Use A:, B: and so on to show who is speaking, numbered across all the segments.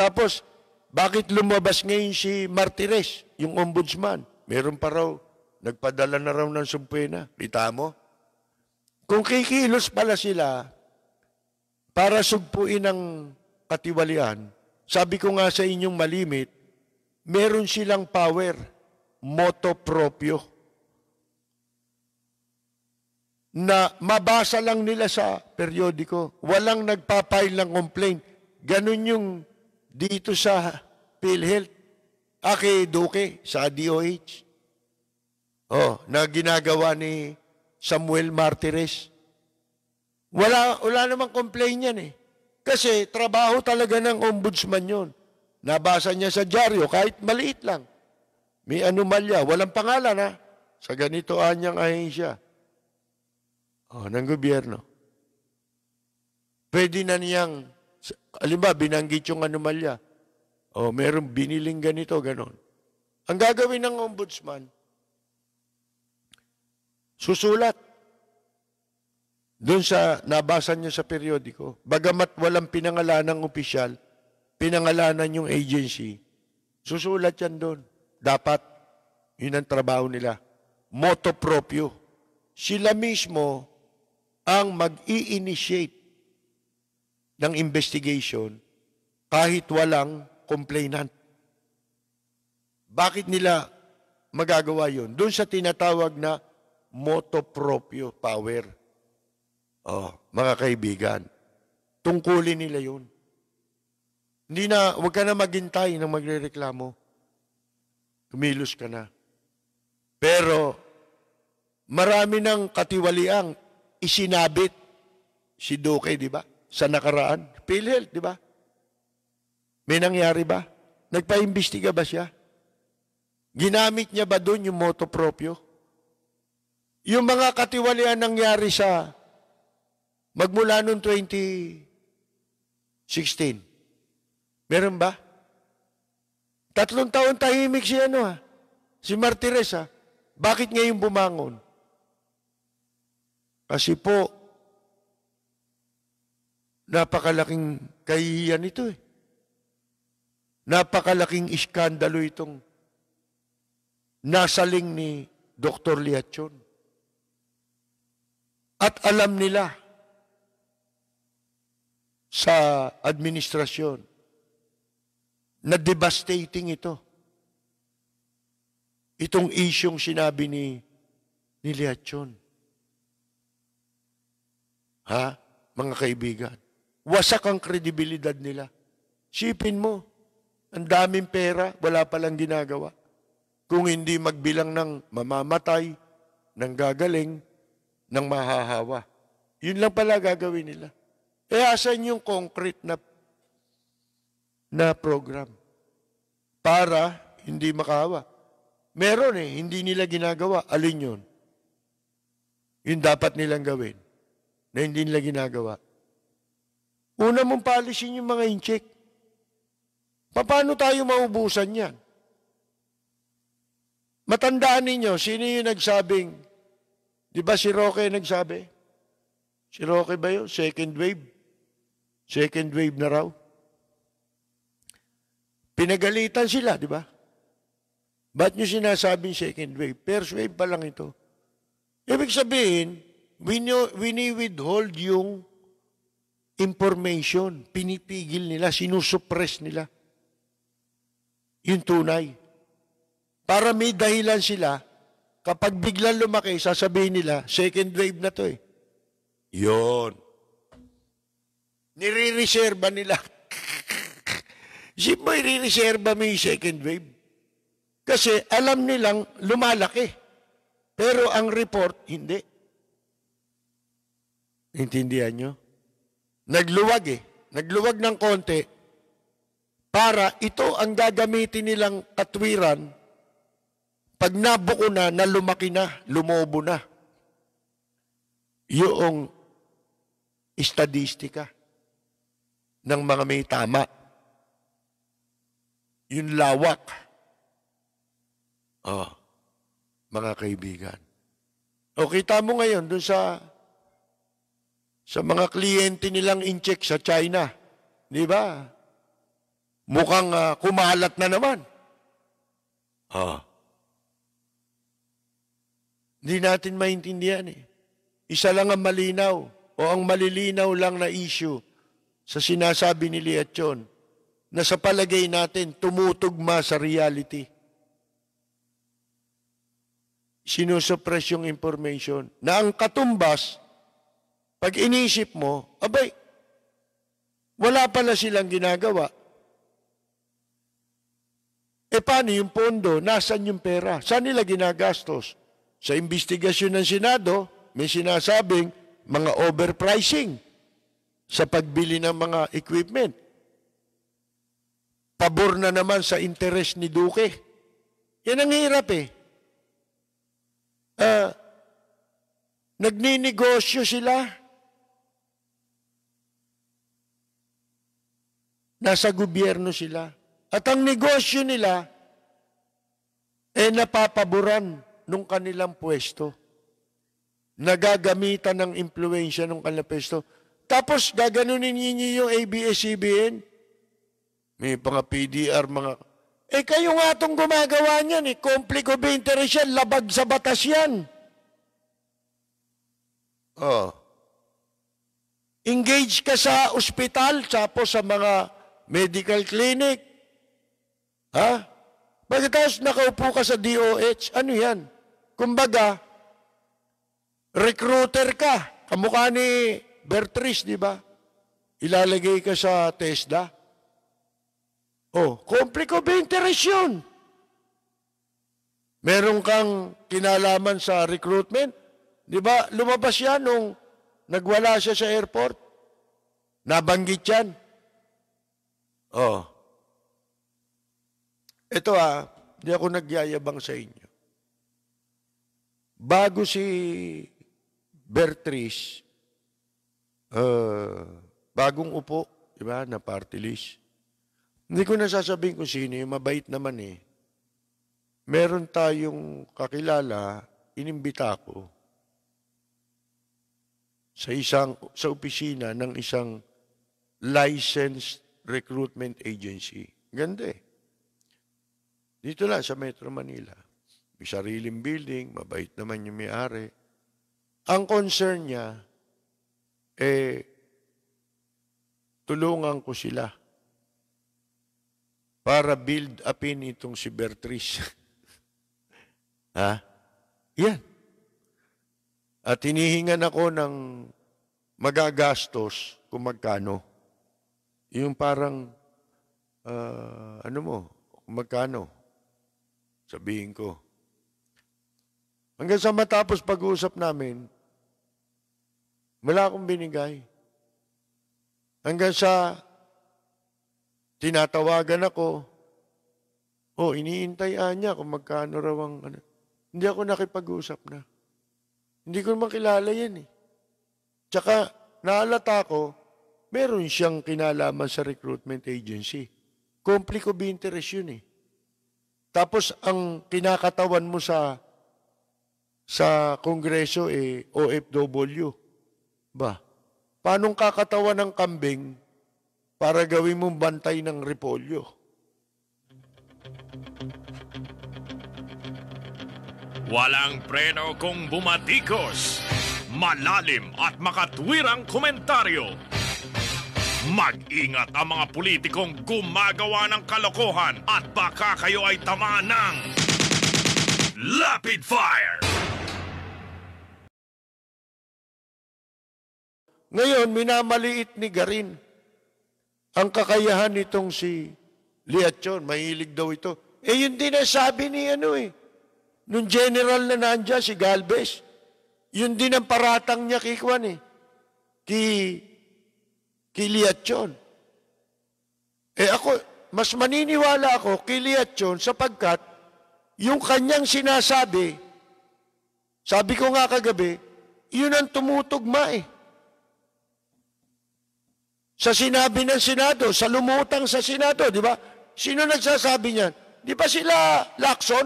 A: Tapos, bakit lumabas ngayon si Martires, yung ombudsman? Meron pa raw, nagpadala na raw ng sumpena. Kita mo? Kung kikilos pala sila para sugpuin ang katiwalian, sabi ko nga sa inyong malimit, meron silang power, moto propio, na mabasa lang nila sa periodiko. Walang nagpapail ng complaint. Ganun yung dito sa PhilHealth, aki Duque, sa DOH. Oh, na ginagawa ni Samuel Martires. Wala, wala namang complaint yan eh. Kasi trabaho talaga ng ombudsman yon. Nabasa niya sa dyaryo, kahit maliit lang. May anomalya, walang pangalan ha. Sa ganito anyang ahensya. oh, ng gobyerno. Pwede na niyang Alimba, binanggit yung anomalya. O, oh, meron biniling ganito, ganon. Ang gagawin ng ombudsman, susulat doon sa nabasa niyo sa periodiko. Bagamat walang pinangalan ng opisyal, pinangalanan yung agency, susulat yan doon. Dapat, yun ang trabaho nila. Moto propio. Sila mismo ang mag-i-initiate ng investigation kahit walang complainant. Bakit nila magagawa yon? Doon sa tinatawag na motopropio power. Oh, mga kaibigan, tungkulin nila yun. Hindi na, huwag ka na maghintay ng magrereklamo. Kumilos ka na. Pero, marami ng katiwaliang isinabit si Duque, di ba? sa nakaraan? PhilHealth, di ba? May nangyari ba? Nagpaimbestiga ba siya? Ginamit niya ba doon yung moto propio? Yung mga katiwalian nangyari sa magmula noong 2016, meron ba? Tatlong taon tahimik si ano ha? Ah, si Martires ha? Ah. Bakit ngayon bumangon? Kasi po, Napakalaking kahihiyan ito eh. Napakalaking iskandalo itong nasaling ni Dr. Liachon. At alam nila sa administrasyon na devastating ito. Itong isyong sinabi ni, ni Liachon. Ha? Mga kaibigan, Wasak ang kredibilidad nila. Sipin mo, ang daming pera, wala palang ginagawa. Kung hindi magbilang ng mamamatay, ng gagaling, ng mahahawa. Yun lang pala gagawin nila. Eh asan yung concrete na na program para hindi makahawa? Meron eh, hindi nila ginagawa. Alin yun? Yun dapat nilang gawin na hindi nila ginagawa. Una mong policy yung mga incheck. Paano tayo maubusan yan? Matandaan ninyo, sino yung nagsabing, di ba si Roque nagsabi? Si Roque ba yun? Second wave? Second wave na raw? Pinagalitan sila, di ba? Ba't nyo sinasabing second wave? First wave pa lang ito. Ibig sabihin, we, we need withhold yung information, pinipigil nila, sinusuppress nila. Yung tunay. Para may dahilan sila, kapag biglang lumaki, sasabihin nila, second wave na to eh. Yun. Nire-reserva nila. Isip mo, nire-reserva mo second wave. Kasi alam nilang lumalaki. Pero ang report, hindi. Intindihan nyo? Nagluwag eh. Nagluwag ng konti para ito ang gagamitin nilang katwiran pag nabuko na, na lumaki na, lumobo na. Yung estadistika ng mga may tama. Yung lawak. Oh, mga kaibigan. O kita mo ngayon dun sa sa mga kliyente nilang incheck sa China. Di ba? Mukhang uh, kumalat na naman. Ah. Hindi natin maintindihan eh. Isa lang ang malinaw o ang malilinaw lang na issue sa sinasabi ni Liachon na sa palagay natin tumutugma sa reality. Sinusuppress yung information na ang katumbas pag inisip mo, abay, wala pala silang ginagawa. E paano yung pondo? Nasaan yung pera? Saan nila ginagastos? Sa investigasyon ng Senado, may sinasabing mga overpricing sa pagbili ng mga equipment. Pabor na naman sa interest ni Duque. Yan ang hirap eh. Uh, nagninegosyo sila Nasa gobyerno sila. At ang negosyo nila, eh napapaboran nung kanilang pwesto. Nagagamitan ng impluensya nung kanilang pwesto. Tapos gaganunin ninyo yung ABS-CBN. May mga PDR, mga... Eh kayo nga itong gumagawa niyan eh. Complicate of interest yan. Labag sa batas yan. Oh. Engage ka sa ospital, tapos sa mga medical clinic. Ha? Pagkatapos nakaupo ka sa DOH, ano yan? Kumbaga, recruiter ka. Kamukha ni Bertrice, di ba? Ilalagay ka sa TESDA. Oh, kompliko ba yun? Meron kang kinalaman sa recruitment? Di ba, lumabas yan nung nagwala siya sa airport? Nabanggit yan. Oh. Ito ah, hindi ako nagyayabang sa inyo. Bago si Bertrice, uh, bagong upo, di ba, na party list. Hindi ko nasasabihin kung sino yung mabait naman eh. Meron tayong kakilala, inimbita ko sa isang sa opisina ng isang licensed recruitment agency. Ganda eh. Dito lang sa Metro Manila. May sariling building, mabait naman yung may-ari. Ang concern niya, eh, tulungan ko sila para build upin itong si Bertrice. ha? Yan. At hinihingan ako ng magagastos kung magkano. Yung parang, uh, ano mo, magkano? Sabihin ko. Hanggang sa matapos pag-uusap namin, wala akong binigay. Hanggang sa tinatawagan ako, o oh, iniintayan niya kung magkano raw ang ano. Hindi ako nakipag-usap na. Hindi ko naman kilala yan eh. Tsaka, naalata ko, meron siyang kinalaman sa recruitment agency. Conflict of interest yun eh. Tapos ang kinakatawan mo sa sa kongreso eh OFW. Ba? Paanong kakatawan ng kambing para gawin mong bantay ng repolyo? Walang preno kung bumatikos. Malalim at makatwirang komentaryo Mag-ingat ang mga politikong gumagawa ng kalokohan at baka kayo ay tamaan ng... Lapid Fire! Ngayon, minamaliit ni Garin ang kakayahan nitong si Liachon. Mahilig daw ito. Eh, yun din ang sabi ni ano eh. Nung general na nandiyan, si Galvez. Yun din ang paratang niya kay Kwan eh. Ki kiliat yun. Eh ako, mas maniniwala ako kiliat yun sapagkat yung kanyang sinasabi, sabi ko nga kagabi, yun ang tumutugma eh. Sa sinabi ng Senado, sa lumutang sa Senado, di ba? Sino nagsasabi niyan? Di ba sila Lacson?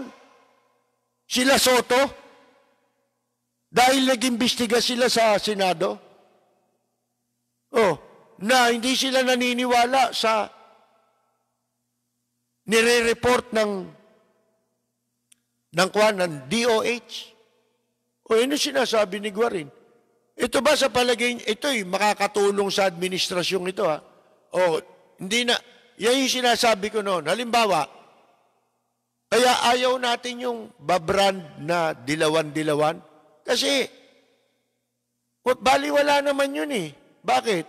A: Sila Soto? Dahil nag-imbestiga sila sa Senado? Oh, na hindi sila naniniwala sa nire-report ng ng kuan ng DOH. O ano sinasabi ni Guarin? Ito ba sa palagay ito'y makakatulong sa administrasyong ito ha? O hindi na yan yung sinasabi ko noon. Halimbawa, kaya ayaw natin yung babrand na dilawan-dilawan kasi what baliwala naman yun eh. Bakit?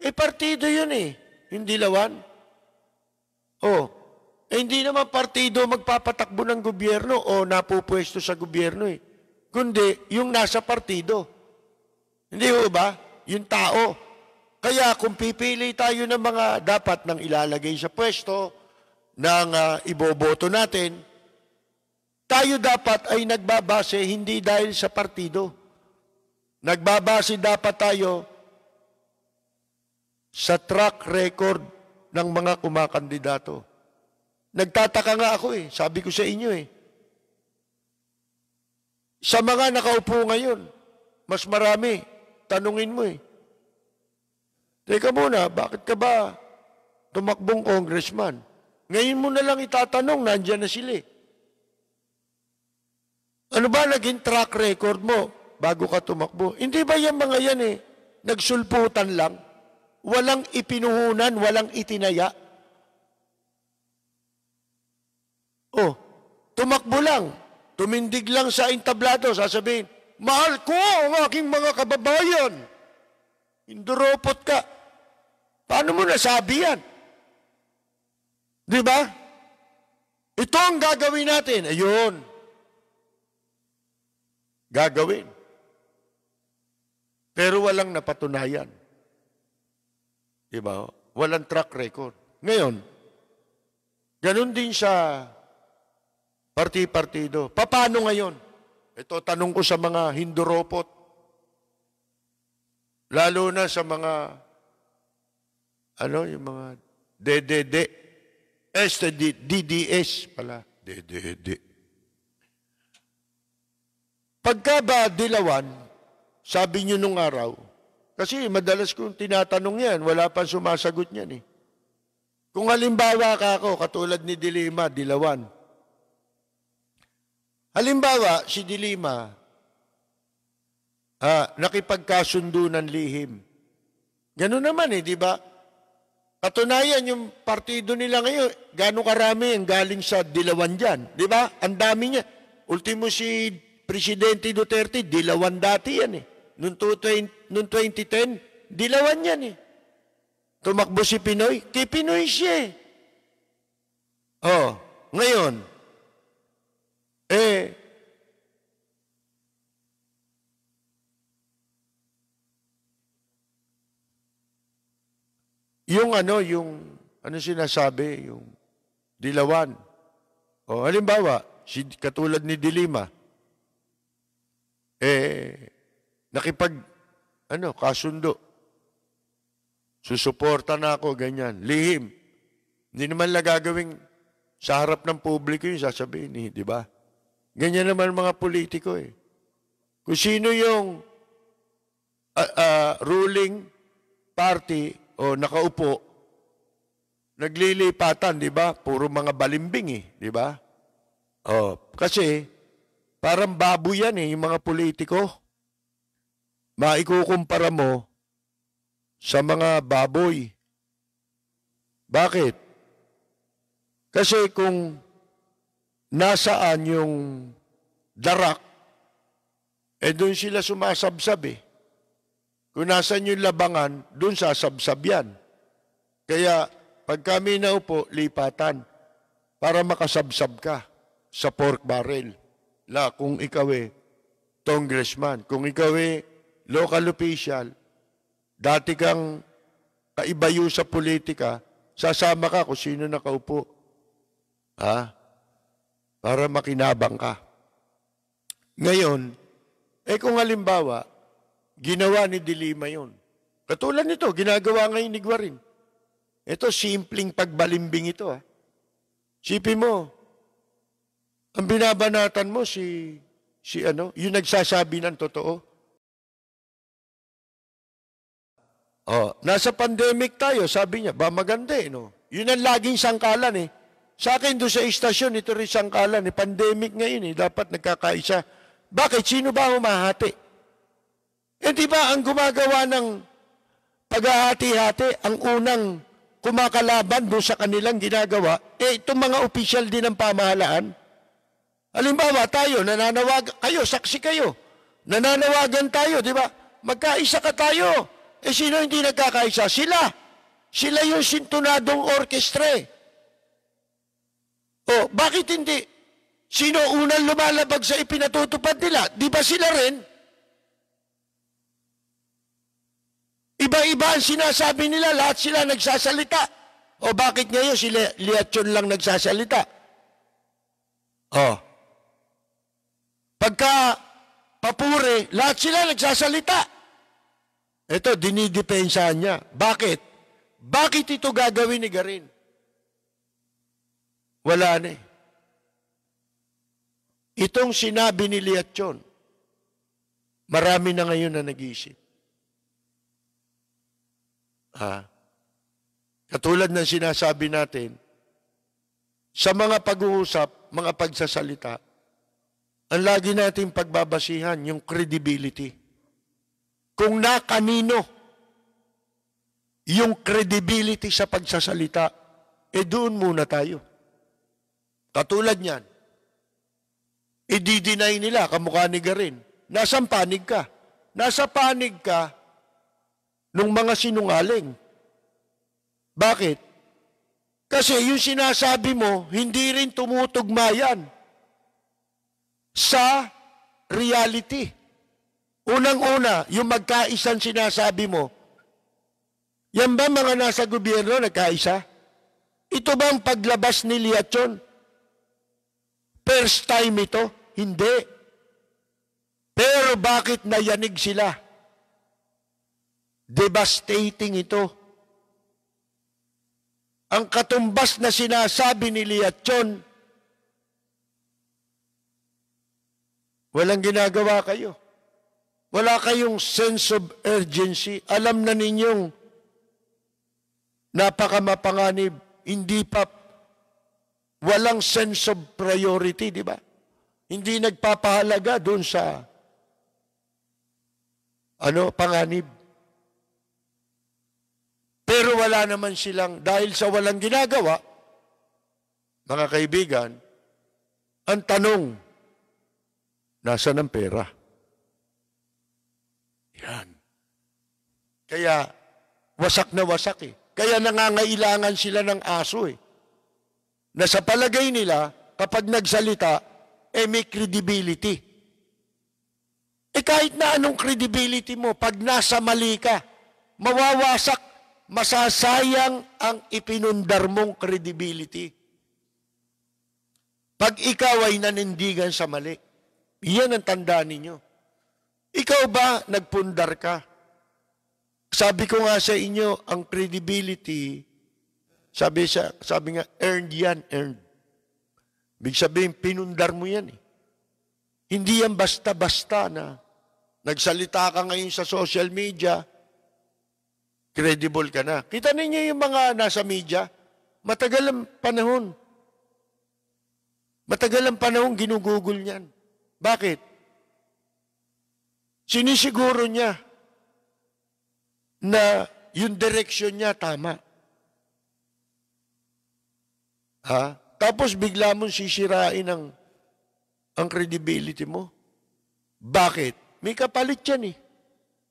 A: Eh, partido yun eh. Yung dilawan. Oh, eh, hindi naman partido magpapatakbo ng gobyerno o napupwesto sa gobyerno eh. Kundi, yung nasa partido. Hindi ho ba? Yung tao. Kaya kung pipili tayo ng mga dapat nang ilalagay sa pwesto, ng uh, iboboto natin, tayo dapat ay nagbabase hindi dahil sa partido. Nagbabase dapat tayo sa track record ng mga kumakandidato. Nagtataka nga ako eh, sabi ko sa inyo eh. Sa mga nakaupo ngayon, mas marami, tanungin mo eh. Teka muna, bakit ka ba tumakbong congressman? Ngayon mo na lang itatanong, nandiyan na sila eh. Ano ba naging track record mo bago ka tumakbo? Hindi ba yan mga yan eh, nagsulputan lang? walang ipinuhunan, walang itinaya. Oh, tumakbo lang, tumindig lang sa entablado, sasabihin, mahal ko ang aking mga kababayan. Hinduropot ka. Paano mo nasabi yan? Di ba? Ito ang gagawin natin. Ayun. Gagawin. Pero walang napatunayan. Di Walang track record. Ngayon, ganun din sa parti-partido. Paano ngayon? Ito, tanong ko sa mga hinduropot. Lalo na sa mga, ano, yung mga DDD. Este, DDS pala. DDD. Pagka ba dilawan, sabi nyo nung araw, kasi madalas kong tinatanong yan, wala pang sumasagot niyan eh. Kung halimbawa ka ako, katulad ni Dilima, Dilawan. Halimbawa, si Dilima, ah, nakipagkasundo ng lihim. Ganun naman eh, di ba? Katunayan, yung partido nila ngayon, gano'ng karami ang galing sa Dilawan dyan. Di ba? Ang dami niya. Ultimo si Presidente Duterte, Dilawan dati yan eh. Noong 2010, dilawan yan eh. Tumakbo si Pinoy, kay Pinoy siya eh. Oh, ngayon, eh, yung ano, yung, ano sinasabi, yung dilawan. Oh, halimbawa, si, katulad ni Dilima, eh, nakipag, ano, kasundo. Susuporta na ako, ganyan. Lihim. Hindi naman gagawing sa harap ng publiko yung sasabihin, eh, di ba? Ganyan naman mga politiko eh. Kung sino yung uh, uh, ruling party o nakaupo, naglilipatan, di ba? Puro mga balimbing eh, di ba? Oh, kasi parang baboy yan eh, yung mga politiko maikukumpara mo sa mga baboy. Bakit? Kasi kung nasaan yung darak, eh doon sila sumasabsab eh. Kung nasaan yung labangan, doon sasabsab yan. Kaya pag kami naupo, lipatan para makasabsab ka sa pork barrel. La, kung ikaw eh, congressman, kung ikaw eh, local official, dati kang kaibayo sa politika, sasama ka kung sino nakaupo. Ha? Para makinabang ka. Ngayon, eh kung halimbawa, ginawa ni Dilima yon. Katulad nito, ginagawa ngayon ni Guarin. Ito, simpleng pagbalimbing ito. Ha? Ah. Sipin mo, ang binabanatan mo si, si ano, yung nagsasabi ng totoo. Oh, nasa pandemic tayo, sabi niya, ba maganda eh, no? Yun ang laging sangkalan eh. Sa akin doon sa istasyon, ito rin sangkalan eh. Pandemic ngayon eh, dapat nagkakaisa. Bakit? Sino ba humahati? Eh di ba ang gumagawa ng paghahati-hati, ang unang kumakalaban doon sa kanilang ginagawa, eh itong mga opisyal din ng pamahalaan. Halimbawa tayo, nananawag, kayo, saksi kayo. Nananawagan tayo, di ba? Magkaisa ka tayo. Eh sino hindi nagkakaisa? Sila. Sila yung sintunadong orkestre. O, bakit hindi? Sino unang lumalabag sa ipinatutupad nila? Di ba sila rin? Iba-iba ang sinasabi nila, lahat sila nagsasalita. O bakit ngayon sila Liachon lang nagsasalita? O. Pagka papure, lahat sila nagsasalita. Ito, dinidepensahan niya. Bakit? Bakit ito gagawin ni Garin? Wala ni. Eh. Itong sinabi ni Liatchon, marami na ngayon na nag-iisip. Ha? Katulad ng sinasabi natin, sa mga pag-uusap, mga pagsasalita, ang lagi nating pagbabasihan, yung credibility kung na kanino yung credibility sa pagsasalita, eh doon muna tayo. Katulad niyan, i-deny nila, kamukha ni Garin. Nasang panig ka? Nasa panig ka ng mga sinungaling. Bakit? Kasi yung sinasabi mo, hindi rin tumutugma yan sa reality. Unang-una, yung magkaisang sinasabi mo, yan ba mga nasa gobyerno nagkaisa? Ito ba ang paglabas ni Liachon? First time ito? Hindi. Pero bakit nayanig sila? Devastating ito. Ang katumbas na sinasabi ni Liachon, walang ginagawa kayo. Wala kayong sense of urgency. Alam na ninyong napakamapanganib, hindi pa walang sense of priority, di ba? Hindi nagpapahalaga doon sa ano, panganib. Pero wala naman silang, dahil sa walang ginagawa, mga kaibigan, ang tanong, nasa ng pera? Yan. Kaya, wasak na wasak eh. Kaya nangangailangan sila ng aso eh. Na sa palagay nila, kapag nagsalita, eh may credibility. Eh kahit na anong credibility mo, pag nasa mali ka, mawawasak, masasayang ang ipinundar mong credibility. Pag ikaw ay nanindigan sa mali, iyan ang tandaan ninyo. Ikaw ba nagpundar ka? Sabi ko nga sa inyo, ang credibility, sabi, sa, sabi nga, earned yan, earned. Big sabihin, pinundar mo yan eh. Hindi yan basta-basta na nagsalita ka ngayon sa social media, credible ka na. Kita ninyo yung mga nasa media, matagal ang panahon. Matagal ang panahon ginugugol niyan. Bakit? Sinisiguro niya na yung direksyon niya tama. Ha? Tapos bigla mong sisirain ang, ang credibility mo. Bakit? May kapalit yan eh.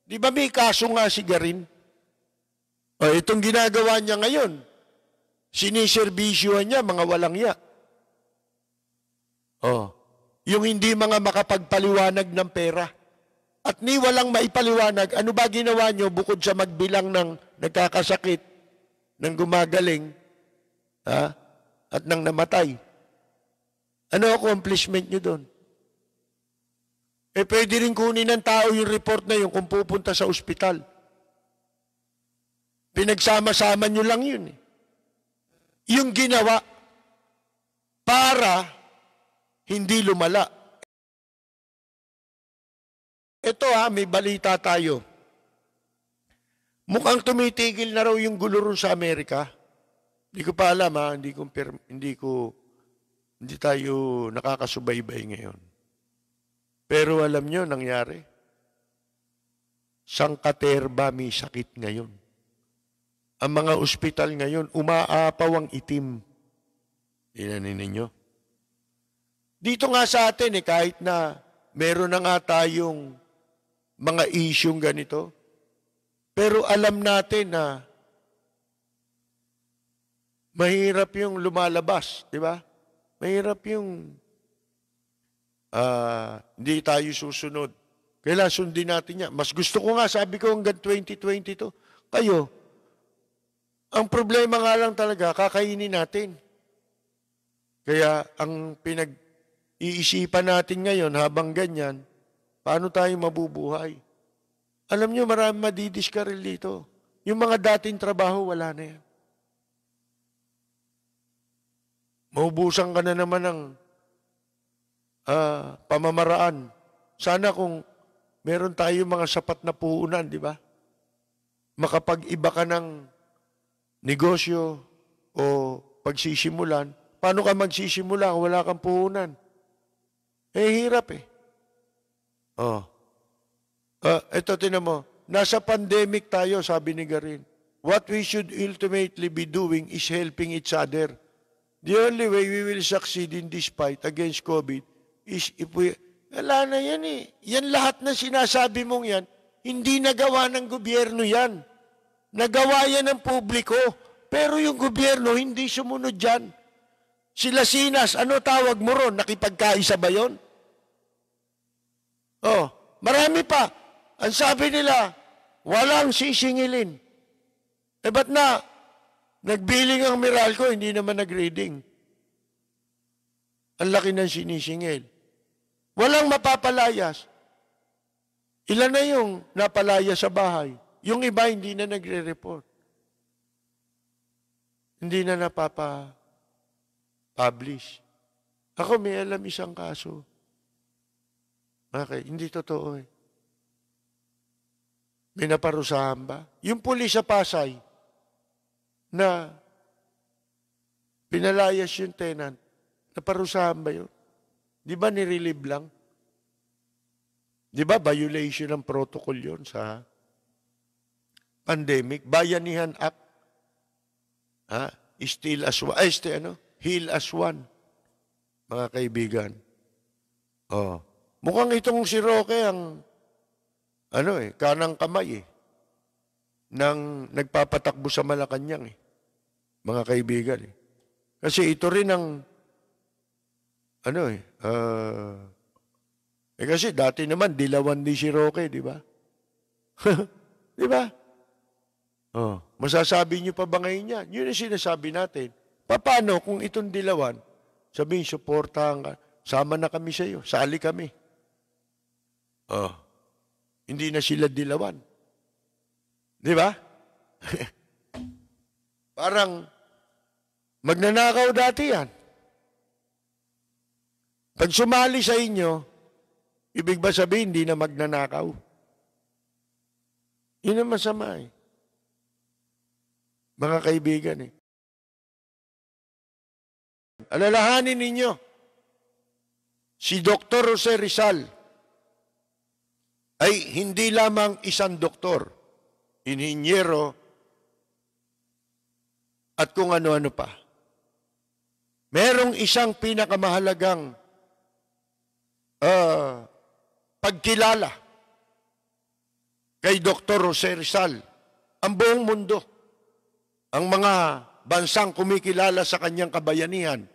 A: Di ba may kaso nga si Garin? O itong ginagawa niya ngayon, siniservisyohan niya mga walang ya. O, yung hindi mga makapagpaliwanag ng pera at ni walang maipaliwanag, ano ba ginawa nyo bukod sa magbilang ng nagkakasakit, ng gumagaling, ha? at ng namatay? Ano accomplishment nyo doon? Eh pwede rin kunin ng tao yung report na yun kung pupunta sa ospital. Pinagsama-sama nyo lang yun. Eh. Yung ginawa para hindi lumala. Ito ha, may balita tayo. Mukhang tumitigil na raw yung gulo sa Amerika. Hindi ko pa alam ha, hindi ko, hindi ko, hindi tayo nakakasubaybay ngayon. Pero alam nyo, nangyari. Sangkaterba may sakit ngayon. Ang mga ospital ngayon, umaapaw ang itim. Ilanin ninyo. Dito nga sa atin, eh, kahit na meron na nga tayong mga isyong ganito. Pero alam natin na mahirap yung lumalabas, di ba? Mahirap yung uh, hindi tayo susunod. Kailan sundin natin yan? Mas gusto ko nga, sabi ko hanggang 2022, kayo, ang problema nga lang talaga, kakainin natin. Kaya ang pinag-iisipan natin ngayon habang ganyan, Paano tayo mabubuhay? Alam nyo, marami madidiskaril dito. Yung mga dating trabaho, wala na yan. Maubusan ka na naman ng uh, pamamaraan. Sana kung meron tayo mga sapat na puunan, di ba? Makapag-iba ka ng negosyo o pagsisimulan, paano ka magsisimula kung wala kang puhunan? Eh, hirap eh. Oh. Uh, ah, ito, tinan mo. Nasa pandemic tayo, sabi ni Garin. What we should ultimately be doing is helping each other. The only way we will succeed in this fight against COVID is if we... Wala na yan eh. Yan lahat na sinasabi mong yan, hindi nagawa ng gobyerno yan. Nagawa yan ng publiko. Pero yung gobyerno, hindi sumunod dyan. Sila sinas, ano tawag mo ron? Nakipagkaisa ba yon? Oh, marami pa. Ang sabi nila, walang sisingilin. Eh ba't na? Nagbiling ang Meralco, hindi naman nag-reading. Ang laki ng sinisingil. Walang mapapalayas. Ilan na yung napalaya sa bahay? Yung iba hindi na nagre-report. Hindi na napapa-publish. Ako may alam isang kaso. Bakit? Hindi totoo eh. Binaparusahan ba? Yung pulis sa Pasay na pinalayas yung tenant, naparusahan ba yun? Di ba nirelieve lang? Di ba violation ng protocol yon sa pandemic? Bayanihan Act. Ha? Still as one. Ay, este, ano? Heal as one. Mga kaibigan. Oh. Mukhang itong si Roque ang ano eh, kanang kamay eh, ng nagpapatakbo sa Malacanang eh, mga kaibigan eh. Kasi ito rin ang ano eh, uh, eh kasi dati naman dilawan ni si Roque, di ba? di ba? Oh, masasabi niyo pa ba ngayon yan? Yun ang sinasabi natin. Paano kung itong dilawan, sabihin, supportahan ka, sama na kami sa iyo, sali kami. Oh, hindi na sila dilawan. Di ba? Parang magnanakaw dati yan. Pag sumali sa inyo, ibig ba sabihin hindi na magnanakaw? Yun ang masama eh. Mga kaibigan eh. Alalahanin ninyo, si Dr. Jose Rizal, ay hindi lamang isang doktor, inhinyero, at kung ano-ano pa. Merong isang pinakamahalagang uh, pagkilala kay Dr. Jose Rizal. Ang buong mundo, ang mga bansang kumikilala sa kanyang kabayanihan.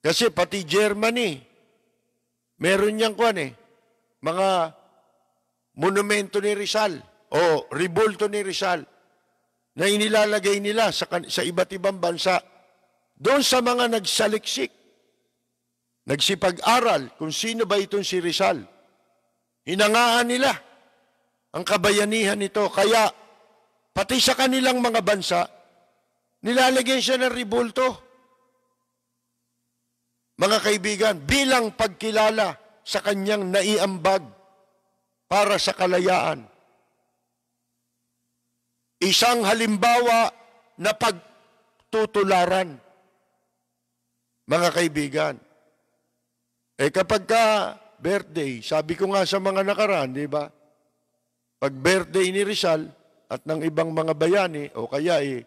A: Kasi pati Germany, meron niyang kwan eh, mga monumento ni Rizal o ribulto ni Rizal na inilalagay nila sa, sa iba't ibang bansa doon sa mga nagsaliksik, nagsipag-aral kung sino ba itong si Rizal. Hinangaan nila ang kabayanihan nito. Kaya pati sa kanilang mga bansa, nilalagyan siya ng ribulto. Mga kaibigan, bilang pagkilala sa kanyang naiambag para sa kalayaan. Isang halimbawa na pagtutularan. Mga kaibigan, eh kapag ka birthday, sabi ko nga sa mga nakaraan, di ba? Pag birthday ni Rizal at ng ibang mga bayani o kaya eh,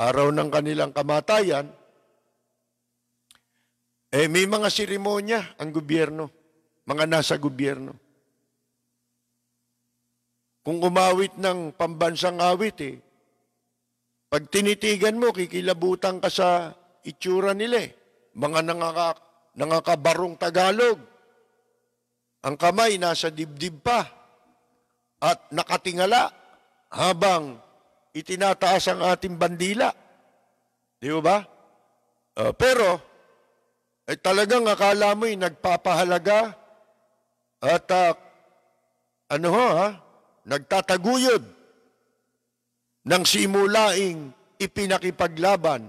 A: araw ng kanilang kamatayan, eh may mga seremonya ang gobyerno mga nasa gobyerno. Kung umawit ng pambansang awit eh, pag tinitigan mo, kikilabutan ka sa itsura nila eh. Mga nangaka, nangakabarong Tagalog. Ang kamay nasa dibdib pa at nakatingala habang itinataas ang ating bandila. Di ba? Uh, pero, ay talagang akala mo'y nagpapahalaga at uh, ano ha? Ah, nagtataguyod ng simulaing ipinakipaglaban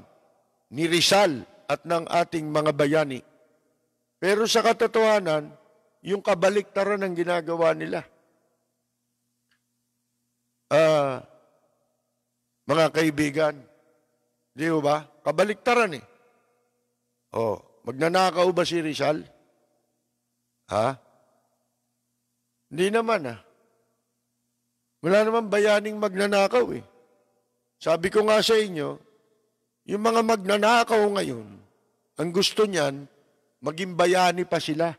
A: ni Rizal at ng ating mga bayani. Pero sa katotohanan, yung kabaliktaran ang ginagawa nila. Uh, mga kaibigan, di ba? Kabaliktaran eh. Oh, magnanakaw ba si Rizal? Ha? Hindi naman ah. Wala naman bayaning magnanakaw eh. Sabi ko nga sa inyo, yung mga magnanakaw ngayon, ang gusto niyan, maging bayani pa sila.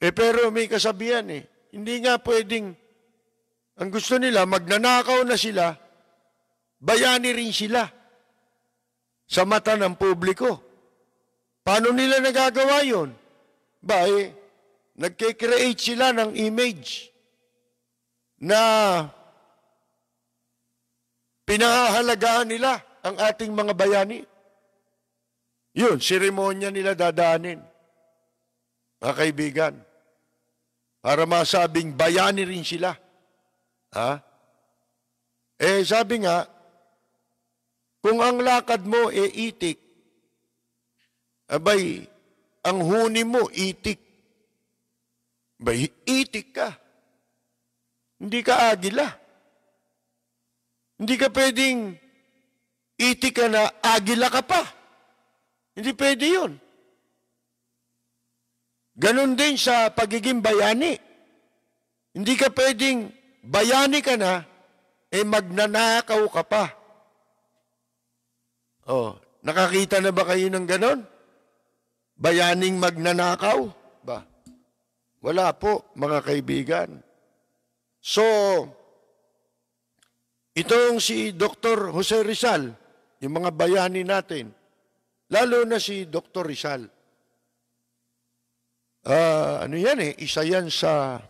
A: Eh pero may kasabihan eh, hindi nga pwedeng, ang gusto nila, magnanakaw na sila, bayani rin sila sa mata ng publiko. Paano nila nagagawa yun? Ba eh, Nagkikreate sila ng image na pinahahalagahan nila ang ating mga bayani. Yun, seremonya nila dadaanin. Mga kaibigan, para masabing bayani rin sila. Ha? Eh, sabi nga, kung ang lakad mo e itik, abay, ang huni mo itik. Ba, itik ka. Hindi ka agila. Hindi ka pwedeng itik ka na agila ka pa. Hindi pwede yun. Ganon din sa pagiging bayani. Hindi ka pwedeng bayani ka na, eh magnanakaw ka pa. Oh, nakakita na ba kayo ng ganon? Bayaning magnanakaw? Wala po, mga kaibigan. So, itong si Dr. Jose Rizal, yung mga bayani natin, lalo na si Dr. Rizal. Uh, ano yan eh, isa yan sa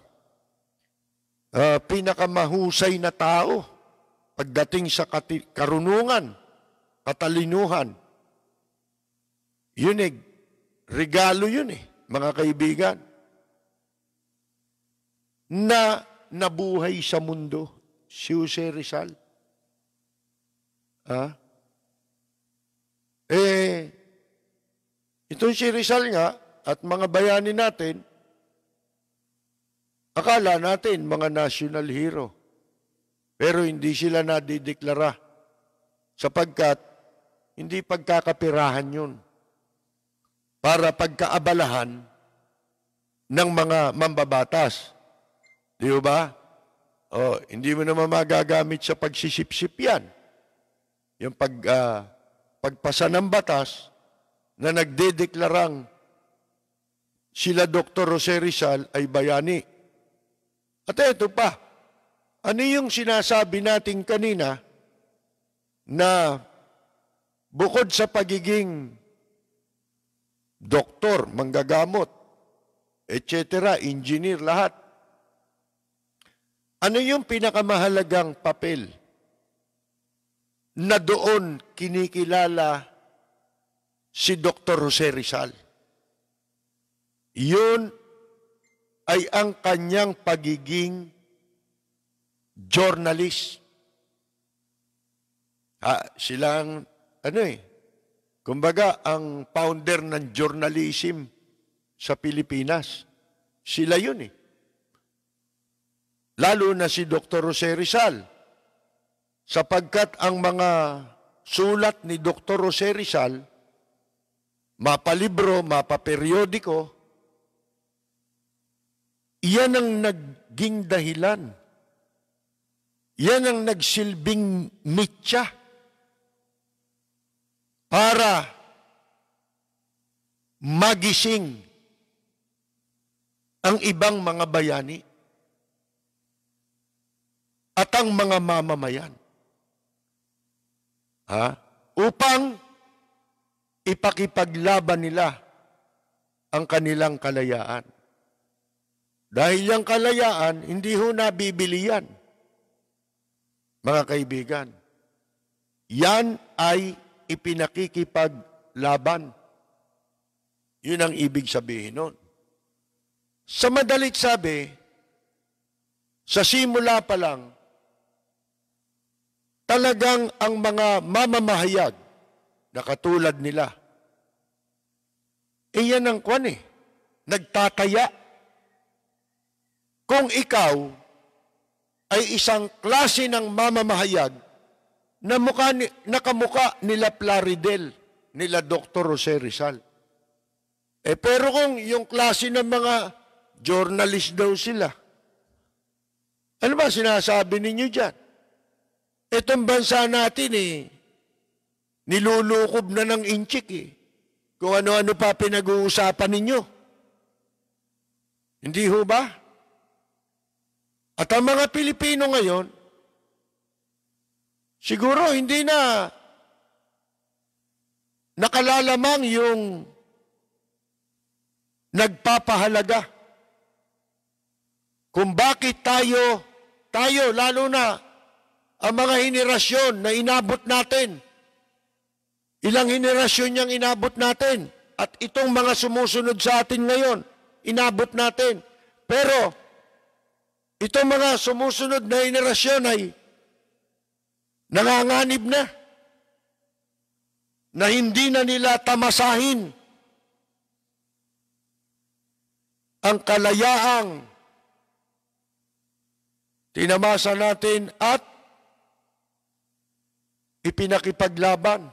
A: uh, pinakamahusay na tao pagdating sa karunungan, katalinuhan. Yun eh, regalo yun eh, mga kaibigan na nabuhay sa mundo? Si Jose Rizal. Ha? Eh, itong si Rizal nga at mga bayani natin, akala natin mga national hero. Pero hindi sila nadideklara sapagkat hindi pagkakapirahan yun para pagkaabalahan ng mga mambabatas. Di ba? Oh, hindi mo naman magagamit sa pagsisipsip yan. Yung pag, uh, pagpasa ng batas na nagdedeklarang sila Dr. Jose Rizal ay bayani. At ito pa, ano yung sinasabi natin kanina na bukod sa pagiging doktor, manggagamot, etc., engineer, lahat, ano yung pinakamahalagang papel na doon kinikilala si Dr. Jose Rizal? Yun ay ang kanyang pagiging journalist. Ha, silang, ano eh, kumbaga ang founder ng journalism sa Pilipinas. Sila yun eh lalo na si Dr. Jose Rizal. Sapagkat ang mga sulat ni Dr. Jose Rizal, mapalibro, mapaperiodiko, iyan ang naging dahilan. Yan ang nagsilbing mitya para magising ang ibang mga bayani at ang mga mamamayan. Ha? Upang ipakipaglaban nila ang kanilang kalayaan. Dahil yung kalayaan, hindi ho nabibili yan. Mga kaibigan, yan ay ipinakikipaglaban. Yun ang ibig sabihin nun. Sa madalit sabi, sa simula pa lang, talagang ang mga mamamahayag na katulad nila, Iyan yan ang kwan eh, nagtataya. Kung ikaw ay isang klase ng mamamahayag na mukha ni, nakamuka nila Plaridel, nila Dr. Jose Rizal. Eh pero kung yung klase ng mga journalist daw sila, ano ba sinasabi ninyo dyan? Itong bansa natin eh, nilulukob na ng inchik eh. Kung ano-ano pa pinag-uusapan ninyo. Hindi ho ba? At ang mga Pilipino ngayon, siguro hindi na nakalalamang yung nagpapahalaga kung bakit tayo, tayo lalo na ang mga henerasyon na inabot natin. Ilang henerasyon niyang inabot natin. At itong mga sumusunod sa atin ngayon, inabot natin. Pero, itong mga sumusunod na henerasyon ay nanganganib na na hindi na nila tamasahin ang kalayaang tinamasa natin at ipinakipaglaban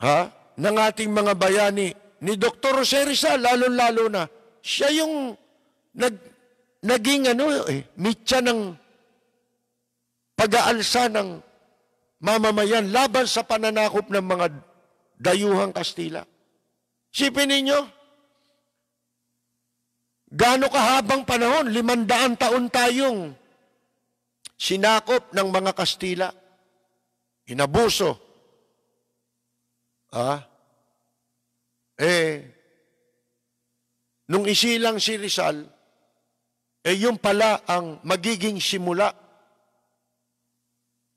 A: ha, ng ating mga bayani ni Dr. Jose Rizal, lalo-lalo na siya yung nag, naging ano, eh, mitya ng pag-aalsa ng mamamayan laban sa pananakop ng mga dayuhang Kastila. Sipin ninyo, gaano kahabang panahon, limandaan taon tayong sinakop ng mga Kastila, inabuso. Ah? Eh, nung isilang si Rizal, eh yung pala ang magiging simula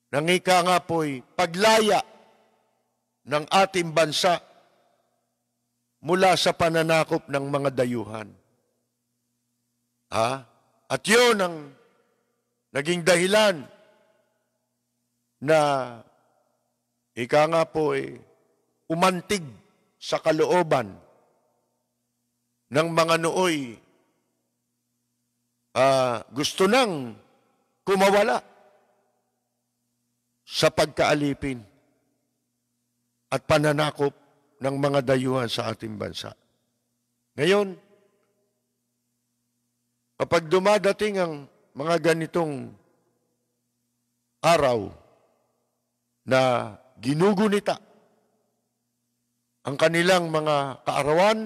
A: ng ika nga po'y paglaya ng ating bansa mula sa pananakop ng mga dayuhan. Ah? At yun ang naging dahilan na ika nga po eh, umantig sa kalooban ng mga nooy uh, gusto nang kumawala sa pagkaalipin at pananakop ng mga dayuhan sa ating bansa. Ngayon, kapag dumadating ang mga ganitong araw na ginugunita ang kanilang mga kaarawan,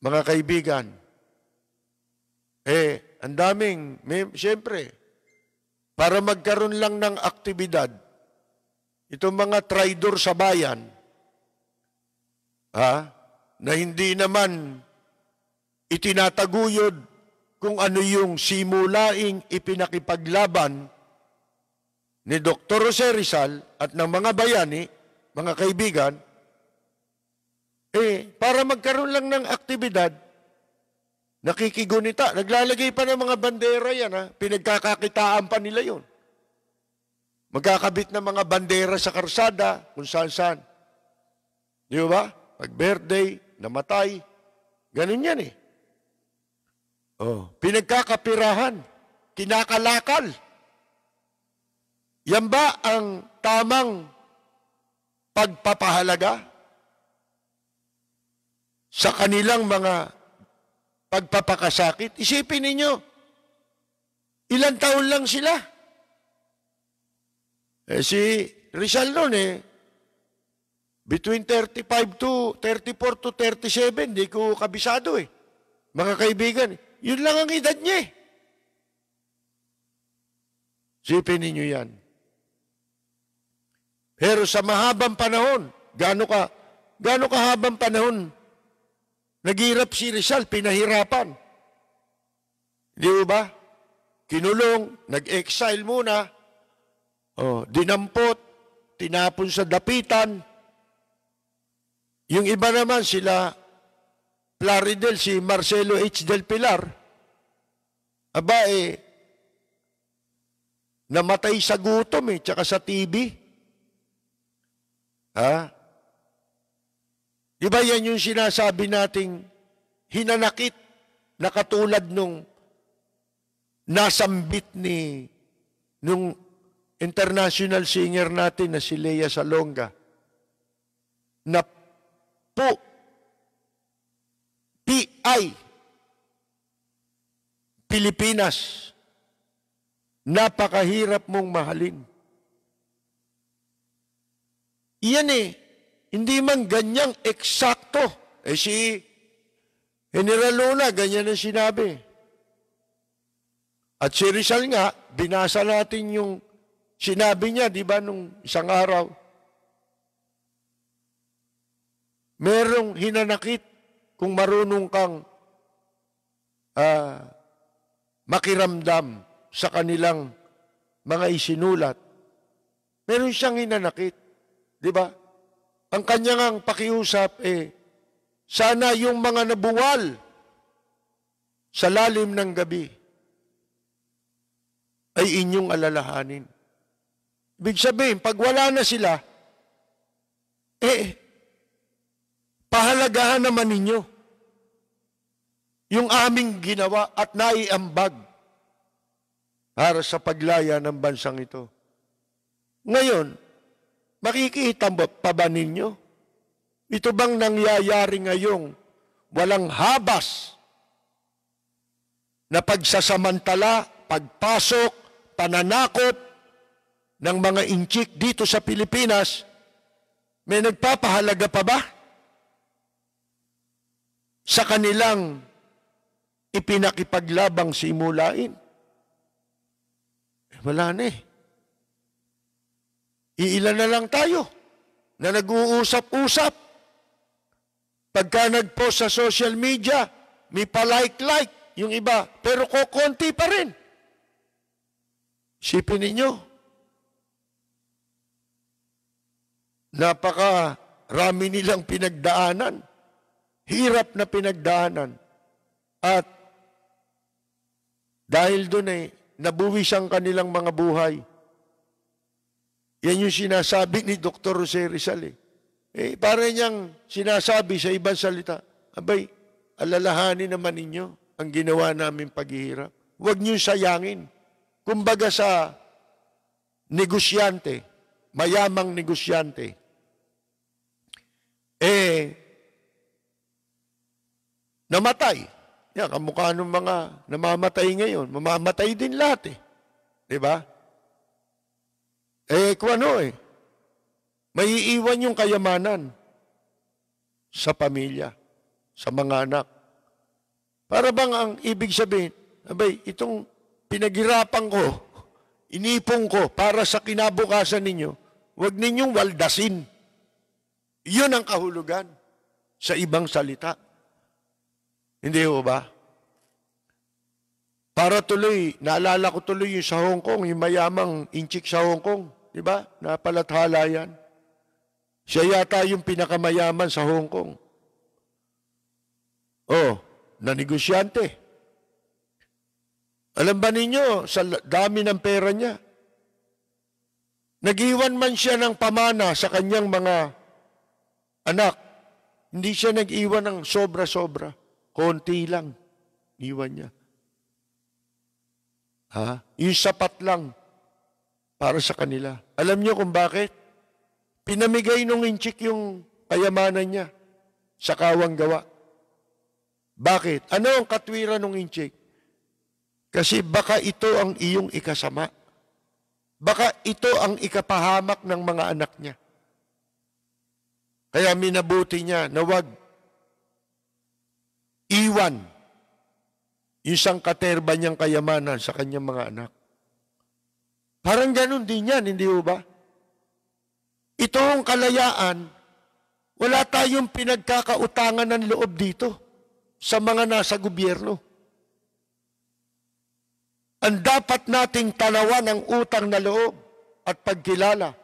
A: mga kaibigan. Eh, ang daming, may, siyempre, para magkaroon lang ng aktibidad, itong mga traidor sa bayan, ha, na hindi naman itinataguyod kung ano yung simulaing ipinakipaglaban ni Dr. Jose Rizal at ng mga bayani, mga kaibigan, eh, para magkaroon lang ng aktibidad, nakikigunita, naglalagay pa ng mga bandera yan, ha? pinagkakakitaan pa nila yon. Magkakabit ng mga bandera sa karsada, kung saan-saan. Di ba? Pag birthday, namatay, ganun yan eh. Oh, pinagkakapirahan, kinakalakal. Yan ba ang tamang pagpapahalaga sa kanilang mga pagpapakasakit? Isipin ninyo, ilang taon lang sila. Eh si Rizal noon eh, between 35 to 34 to 37, hindi ko kabisado eh. Mga kaibigan eh. Yun lang ang edad niya eh. Sipin ninyo yan. Pero sa mahabang panahon, gano'n ka, gano'n kahabang panahon, naghirap si Rizal, pinahirapan. Di ba? Kinulong, nag-exile muna, oh, dinampot, tinapon sa dapitan. Yung iba naman sila, Plaridel, si Marcelo H. Del Pilar, aba eh, namatay sa gutom eh, tsaka sa TV. Ha? Di ba yan yung sinasabi nating hinanakit na katulad nung nasambit ni nung international singer natin na si Lea Salonga na po PI Pilipinas napakahirap mong mahalin iyan eh hindi man ganyang eksakto eh si General Luna ganyan ang sinabi at si Rizal nga binasa natin yung sinabi niya di ba nung isang araw merong hinanakit kung marunong kang uh, makiramdam sa kanilang mga isinulat, meron siyang hinanakit. Di ba? Ang kanya ngang pakiusap, eh, sana yung mga nabuwal sa lalim ng gabi ay inyong alalahanin. Ibig sabihin, pag wala na sila, eh, pahalagahan naman ninyo yung aming ginawa at naiambag para sa paglaya ng bansang ito. Ngayon, makikita pa ba ninyo? Ito bang nangyayari ngayong walang habas na pagsasamantala, pagpasok, pananakop ng mga inchik dito sa Pilipinas, may nagpapahalaga pa ba sa kanilang ipinakipaglabang si Imulain. Eh, wala na eh. Iilan na lang tayo na nag-uusap-usap. Pagka nag-post sa social media, may palike-like yung iba, pero kokonti pa rin. Sipin ninyo, napaka rami nilang pinagdaanan, hirap na pinagdaanan, at dahil doon ay eh, nabuwis ang kanilang mga buhay. Yan yung sinasabi ni Dr. Jose Rizal eh. Eh, para niyang sinasabi sa ibang salita, abay, alalahanin naman ninyo ang ginawa namin paghihirap. Huwag niyo sayangin. Kumbaga sa negosyante, mayamang negosyante, eh, namatay. Yan, kamukha ng mga namamatay ngayon. Mamamatay din lahat eh. Di ba? Eh, kung ano eh. May iiwan yung kayamanan sa pamilya, sa mga anak. Para bang ang ibig sabihin, abay, itong pinaghirapan ko, inipong ko para sa kinabukasan ninyo, huwag ninyong waldasin. Yun ang kahulugan sa ibang salita. Hindi ho ba? Para tuloy, naalala ko tuloy yung sa Hong Kong, yung mayamang inchik sa Hong Kong. Di ba? Napalathala yan. Siya yata yung pinakamayaman sa Hong Kong. Oh, na negosyante. Alam ba ninyo, sa dami ng pera niya, nagiwan man siya ng pamana sa kanyang mga anak, hindi siya nag-iwan ng sobra-sobra. Konti lang. Iwan niya. Ha? Yung sapat lang para sa kanila. Alam niyo kung bakit? Pinamigay nung inchik yung kayamanan niya sa kawang gawa. Bakit? Ano ang katwiran ng inchik? Kasi baka ito ang iyong ikasama. Baka ito ang ikapahamak ng mga anak niya. Kaya minabuti niya na wag iwan isang katerba niyang kayamanan sa kanyang mga anak. Parang ganun din yan, hindi ho ba? Itong kalayaan, wala tayong pinagkakautangan ng loob dito sa mga nasa gobyerno. Ang dapat nating talawan ang utang na loob at pagkilala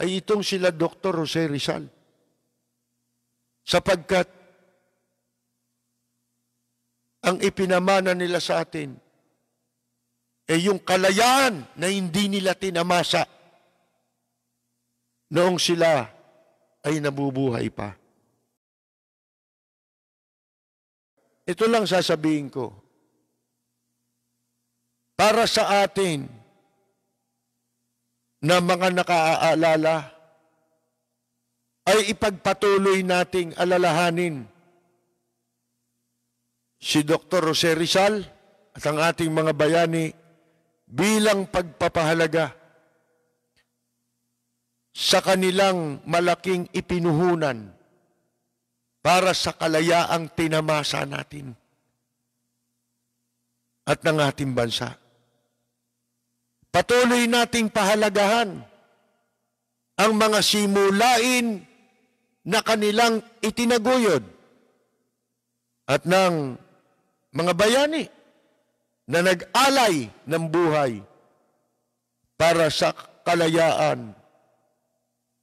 A: ay itong sila Dr. Jose Rizal. Sapagkat ang ipinamana nila sa atin ay eh yung kalayaan na hindi nila tinamasa noong sila ay nabubuhay pa. Ito lang sasabihin ko. Para sa atin na mga nakaaalala ay ipagpatuloy nating alalahanin si Dr. Jose Rizal at ang ating mga bayani bilang pagpapahalaga sa kanilang malaking ipinuhunan para sa kalayaang tinamasa natin at ng ating bansa. Patuloy nating pahalagahan ang mga simulain na kanilang itinaguyod at ng mga bayani na nag-alay ng buhay para sa kalayaan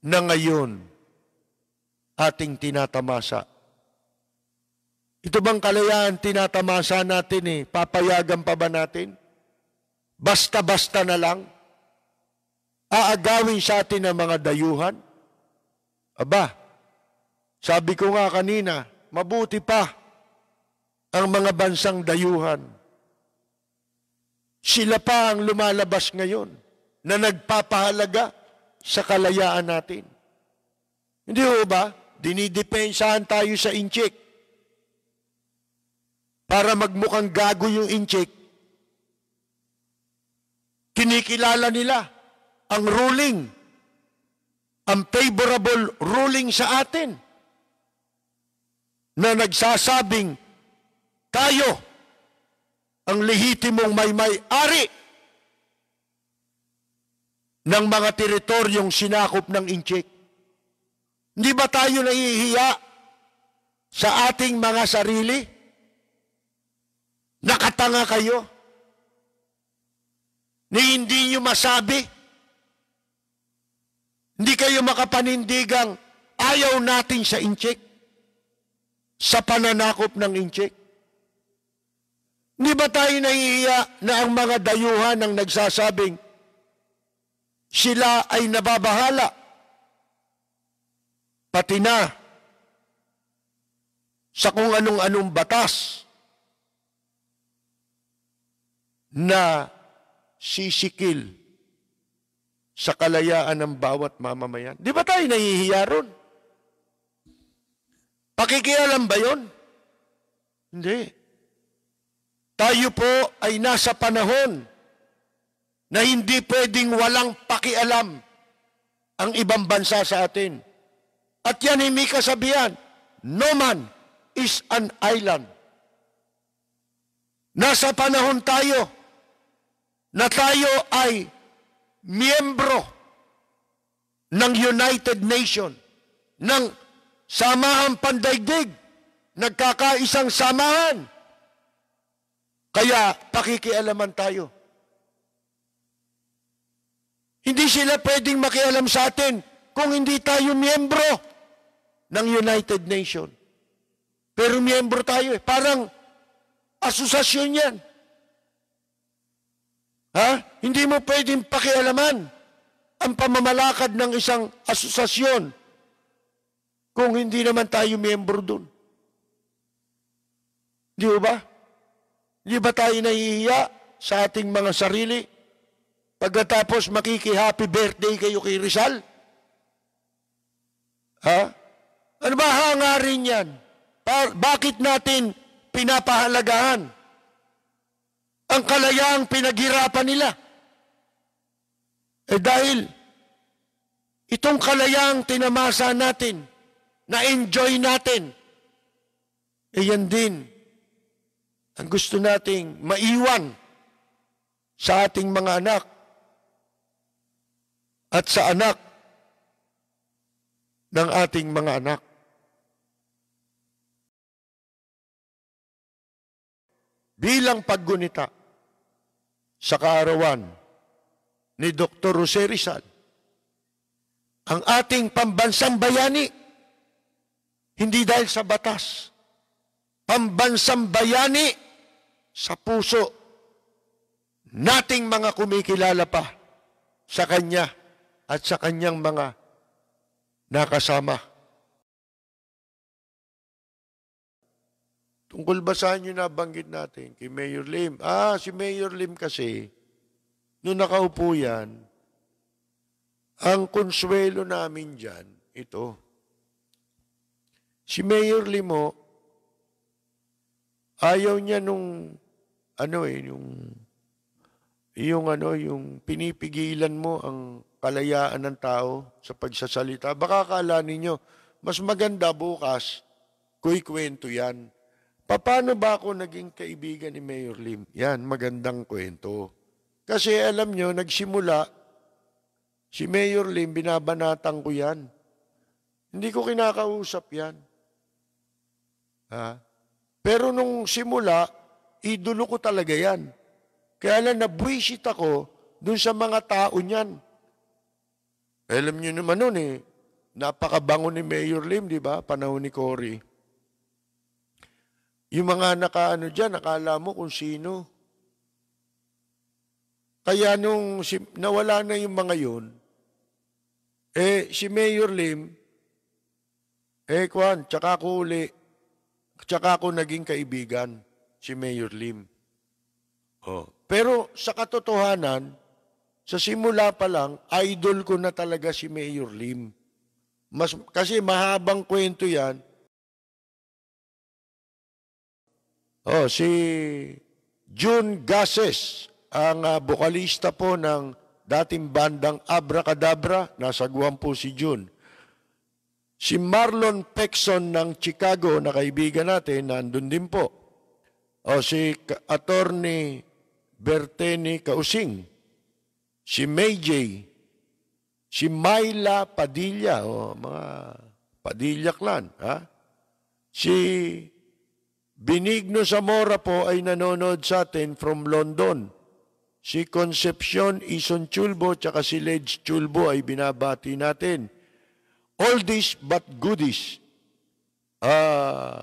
A: na ngayon ating tinatamasa. Ito bang kalayaan tinatamasa natin eh? Papayagan pa ba natin? Basta-basta na lang? Aagawin sa atin ng mga dayuhan? Aba, sabi ko nga kanina, mabuti pa ang mga bansang dayuhan. Sila pa ang lumalabas ngayon na nagpapahalaga sa kalayaan natin. Hindi ho ba? Dinidepensahan tayo sa incheck. Para magmukhang gago yung incheck, kinikilala nila ang ruling, ang favorable ruling sa atin na nagsasabing tayo ang lehitimong may may-ari ng mga teritoryong sinakop ng Incheck. Hindi ba tayo nahihiya sa ating mga sarili? Nakatanga kayo? Ni hindi nyo masabi? Hindi kayo makapanindigang ayaw natin sa Incheck? Sa pananakop ng Incheck? Di ba tayo nahihiya na ang mga dayuhan ang nagsasabing sila ay nababahala? Pati na sa kung anong-anong batas na sisikil sa kalayaan ng bawat mamamayan. Di ba tayo nahihiya ron? Pakikialam ba yon? Hindi. Tayo po ay nasa panahon na hindi pwedeng walang pakialam ang ibang bansa sa atin. At yan ay may kasabihan, no man is an island. Nasa panahon tayo na tayo ay miyembro ng United Nation, ng samahang pandaigdig, nagkakaisang samahan, kaya pakikialaman tayo. Hindi sila pwedeng makialam sa atin kung hindi tayo miyembro ng United Nation. Pero miyembro tayo eh. Parang asosasyon yan. Ha? Hindi mo pwedeng pakialaman ang pamamalakad ng isang asosasyon kung hindi naman tayo miyembro dun. Di ba? Hindi ba tayo nahihiya sa ating mga sarili? Pagkatapos makiki-happy birthday kayo kay Rizal? Ha? Ano ba hangarin yan? bakit natin pinapahalagahan ang kalayaang pinaghirapan nila? Eh dahil itong kalayaang tinamasa natin, na-enjoy natin, eh yan din ang gusto nating maiwan sa ating mga anak at sa anak ng ating mga anak. Bilang paggunita sa kaarawan ni Dr. Jose Rizal, ang ating pambansang bayani, hindi dahil sa batas, pambansang bayani, sa puso nating mga kumikilala pa sa Kanya at sa Kanyang mga nakasama. Tungkol ba saan yung nabanggit natin? Kay Mayor Lim. Ah, si Mayor Lim kasi, nung nakaupo yan, ang konsuelo namin dyan, ito. Si Mayor Lim, Limo, oh, ayaw niya nung ano eh, yung, yung ano, yung pinipigilan mo ang kalayaan ng tao sa pagsasalita. Baka kala ninyo, mas maganda bukas, kuikwento yan. Paano ba ako naging kaibigan ni Mayor Lim? Yan, magandang kwento. Kasi alam nyo, nagsimula, si Mayor Lim, binabanatan ko yan. Hindi ko kinakausap yan. Ha? Pero nung simula, idolo ko talaga yan. Kaya lang nabwisit ako dun sa mga tao niyan. Eh, alam niyo naman nun eh, napakabango ni Mayor Lim, di ba? Panahon ni Cory. Yung mga nakaano dyan, nakala mo kung sino. Kaya nung si, nawala na yung mga yun, eh si Mayor Lim, eh kwan, tsaka ko uli, tsaka ko naging kaibigan si Mayor Lim. Oh. Pero sa katotohanan, sa simula pa lang, idol ko na talaga si Mayor Lim. Mas, kasi mahabang kwento yan. Oh, si June Gases, ang uh, bokalista po ng dating bandang Abracadabra, nasa Guam po si June. Si Marlon Pexon ng Chicago na kaibigan natin, nandun din po o si Attorney Berteni Kausing, si May J, si Myla Padilla, o mga Padilla clan, ha? Si Binigno Zamora po ay nanonood sa atin from London. Si Concepcion Ison Chulbo tsaka si Ledge Chulbo ay binabati natin. All this but goodies. Ah, uh,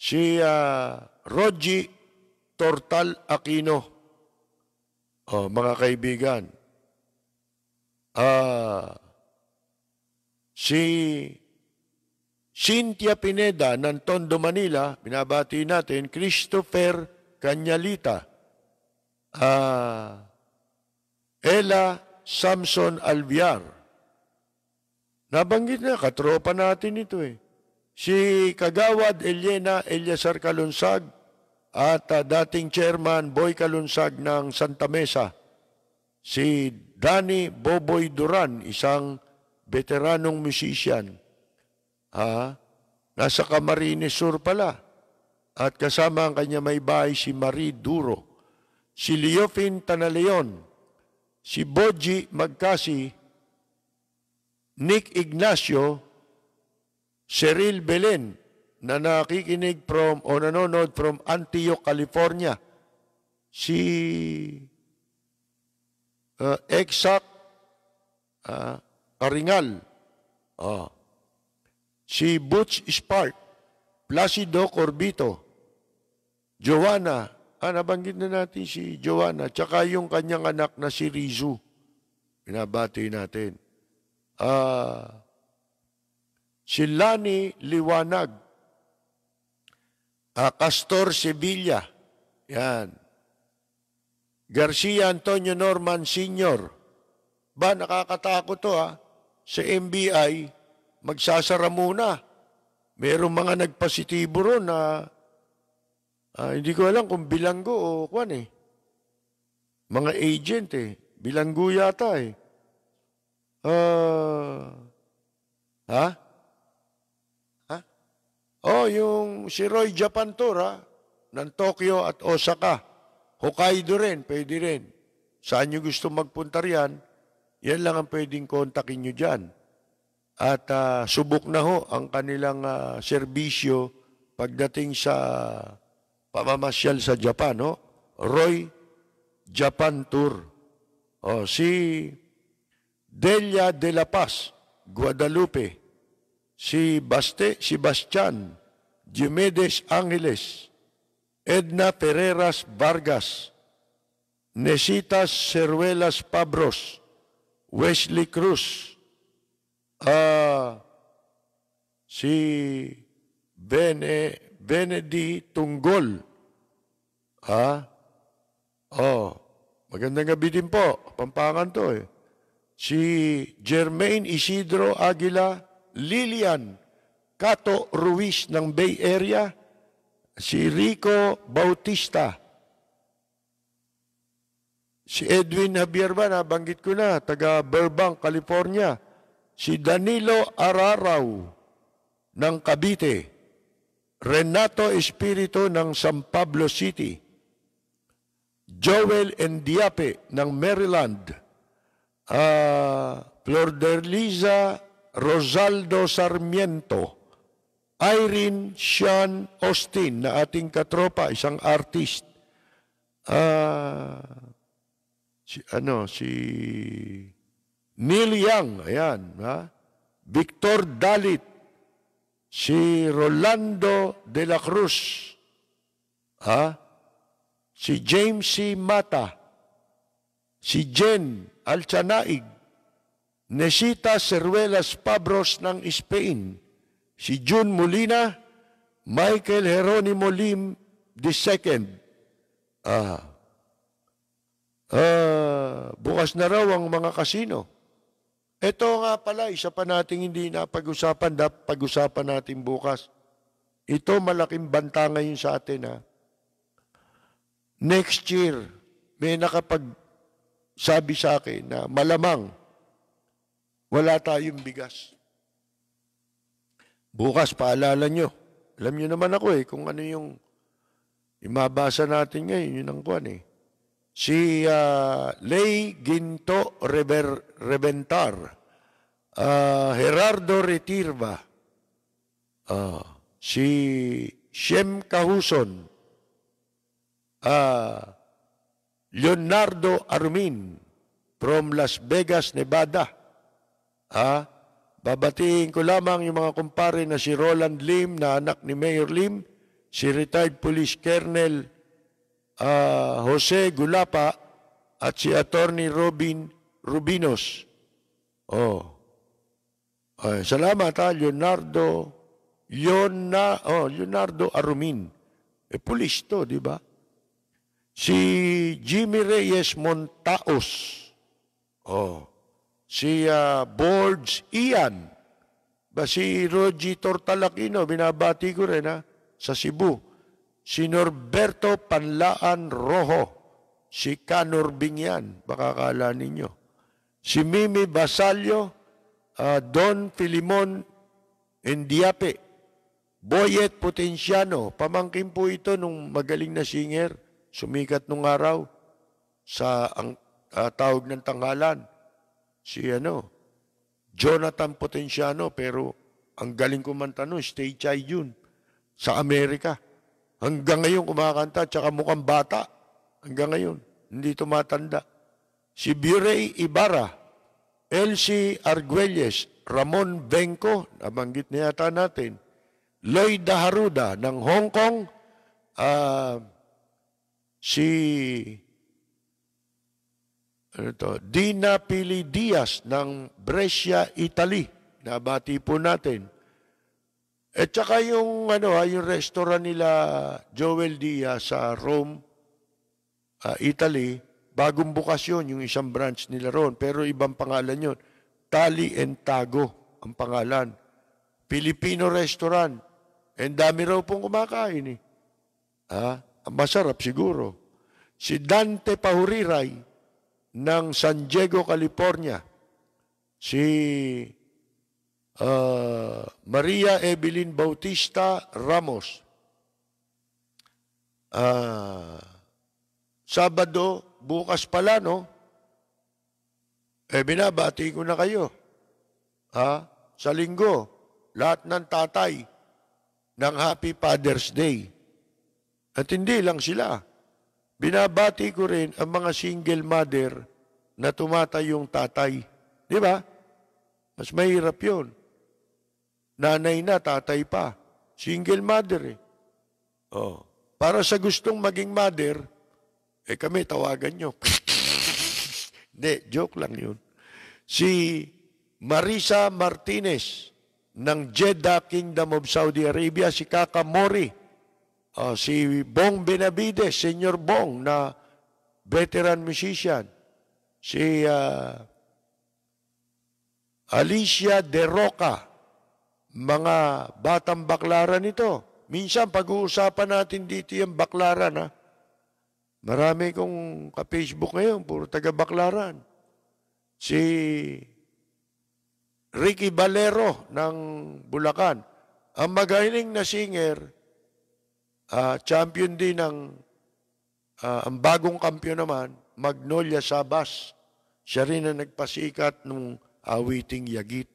A: si uh, Roji Tortal Aquino. Oh, mga kaibigan, ah, si Cynthia Pineda ng Tondo, Manila, binabati natin, Christopher Canyalita, ah, Ella Samson Alviar. Nabanggit na, katropa natin ito eh. Si Kagawad Elena Eliasar Kalonsag, at uh, dating chairman Boy Kalunsag ng Santa Mesa, si Danny Boboy Duran, isang veteranong musician. Ha? Nasa Camarines Sur pala. At kasama ang kanya may bahay si Marie Duro, si Leofin Tanaleon, si Boji Magkasi, Nick Ignacio, Cheryl Belen, na nakikinig from o nanonood from Antioch, California. Si uh, Exact uh, Karingal. Oh. Si Butch Spark. Placido Corbito. Joanna. Ah, nabanggit na natin si Joanna. Tsaka yung kanyang anak na si Rizu. Pinabati natin. Ah, si Lani Liwanag. Uh, ah, Castor Sevilla. Yan. Garcia Antonio Norman Sr. Ba, nakakatakot to ha. Ah. Sa MBI, magsasara muna. Merong mga nagpositibo ron na uh, hindi ko alam kung bilanggo o kwan eh. Mga agent eh. Bilanggo yata eh. Uh, ha? Oh, yung Shiroy Japan Tour, ha? Ng Tokyo at Osaka. Hokkaido rin, pwede rin. Saan nyo gusto magpunta riyan, yan lang ang pwedeng kontakin nyo dyan. At uh, subok na ho ang kanilang uh, serbisyo pagdating sa pamamasyal sa Japan, no? Roy Japan Tour. Oh, si Delia de la Paz, Guadalupe si Baste, si Bastian, Diomedes Angeles, Edna Pereras Vargas, Nesita Cervelas Pabros, Wesley Cruz, uh, si Bene, Benedi Tunggol. Ha? Ah, oh, magandang gabi din po. Pampangan to eh. Si Jermaine Isidro Aguila Lilian Cato Ruiz ng Bay Area, si Rico Bautista, si Edwin Javier ba, nabanggit ko na, taga Burbank, California, si Danilo Araraw ng Cavite, Renato Espirito ng San Pablo City, Joel Endiape ng Maryland, uh, Flor Derliza Rosaldo Sarmiento, Irene Sean Austin na ating katropa, isang artist. Uh, si ano si Neil Young, ayan, ha? Victor Dalit, si Rolando de la Cruz, ha? Si James C. Mata, si Jen Alchanaig, Nesita Cervelas Pabros ng Spain, si June Molina, Michael Jeronimo Lim II. Ah, ah, bukas na raw ang mga kasino. Ito nga pala, isa pa nating hindi napag-usapan, dapat pag-usapan natin bukas. Ito malaking banta ngayon sa atin ha. Ah. Next year, may nakapag sabi sa akin na malamang wala tayong bigas. Bukas, paalala nyo. Alam nyo naman ako eh, kung ano yung imabasa natin ngayon, yun ang kuwan eh. Si uh, Ley Ginto Reber, Rebentar, uh, ah, Gerardo Retirva, uh, si Shem Cahuson, uh, Leonardo Armin from Las Vegas, Nevada, Ha? Babatiin ko lamang yung mga kumpare na si Roland Lim na anak ni Mayor Lim, si retired police colonel uh, ah, Jose Gulapa at si attorney Robin Rubinos. Oh. Ay, salamat ha, ah, Leonardo Leona, oh, Leonardo Arumin. Eh, police to, di ba? Si Jimmy Reyes Montaos. Oh si uh, Borge Ian, ba si Rogi Tortalakino, binabati ko rin ha, sa Cebu, si Norberto Panlaan Rojo, si Canor Bingyan, baka kala ninyo, si Mimi Basalio, uh, Don Filimon Indiape, Boyet Potensiano, pamangkin po ito nung magaling na singer, sumikat nung araw sa ang uh, tawag ng tanghalan si ano, Jonathan Potenciano, pero ang galing ko man tanong, Stay Chai Yun, sa Amerika. Hanggang ngayon kumakanta, tsaka mukhang bata. Hanggang ngayon, hindi tumatanda. Si Burey Ibarra, Elsie Arguelles, Ramon Benko, nabanggit na yata natin, Lloyd Daharuda ng Hong Kong, uh, si ito, Dina Pili Diaz ng Brescia, Italy. Nabati po natin. At saka yung, ano, ha, ah, yung restaurant nila Joel Diaz sa Rome, uh, Italy, bagong bukas yun, yung isang branch nila roon. Pero ibang pangalan yun. Tali and Tago ang pangalan. Filipino restaurant. Eh, and dami raw pong kumakain eh. Ha? Ah, masarap siguro. Si Dante Pahuriray, ng San Diego, California, si uh, Maria Evelyn Bautista Ramos. Uh, Sabado, bukas pala, no? Eh, binabati ko na kayo. Ha? Sa linggo, lahat ng tatay ng Happy Father's Day. At hindi lang sila. Binabati ko rin ang mga single mother na tumatay yung tatay. Di ba? Mas mahirap yun. Nanay na, tatay pa. Single mother eh. Oh. Para sa gustong maging mother, eh kami tawagan nyo. Hindi, joke lang yun. Si Marisa Martinez ng Jeddah Kingdom of Saudi Arabia, si Kaka Mori uh, si Bong Benavides, Senior Bong na veteran musician, si uh, Alicia De Roca, mga batang baklaran ito. Minsan pag-uusapan natin dito yung baklaran ha. Marami kong ka-Facebook ngayon, puro taga-baklaran. Si Ricky Valero ng Bulacan. Ang magaling na singer, Uh, champion din ng uh, ah, ang bagong kampiyon naman, Magnolia Sabas. Siya rin ang nagpasikat nung awiting Yagit.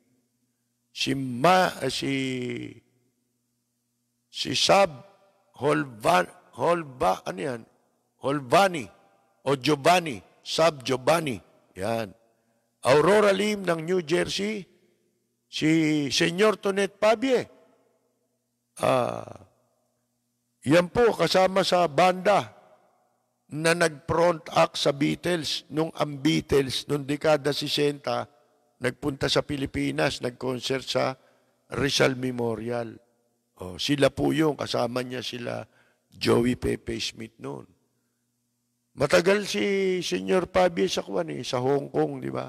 A: Si Ma, uh, si si Sab Holvan, Holba, ano yan? Holvani o Giovanni, Sab Giovanni. Yan. Aurora Lim ng New Jersey, si Senyor Tonet Pabie. Ah, uh, yan po kasama sa banda na nag-front act sa Beatles nung ang Beatles nung dekada 60 nagpunta sa Pilipinas, nag-concert sa Rizal Memorial. Oh, sila po yung kasama niya sila Joey Pepe Smith noon. Matagal si Senior Pabie sa Kwan eh, sa Hong Kong, di ba?